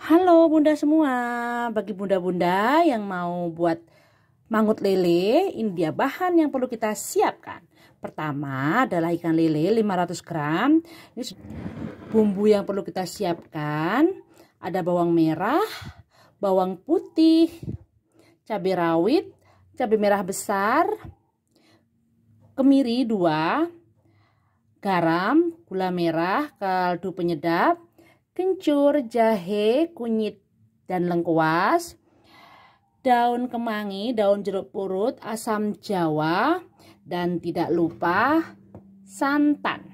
Halo bunda semua, bagi bunda-bunda yang mau buat mangut lele, ini dia bahan yang perlu kita siapkan. Pertama adalah ikan lele 500 gram. Ini bumbu yang perlu kita siapkan ada bawang merah, bawang putih, cabai rawit, cabai merah besar, kemiri 2, garam, gula merah, kaldu penyedap, kencur, jahe, kunyit dan lengkuas, daun kemangi, daun jeruk purut, asam jawa, dan tidak lupa santan.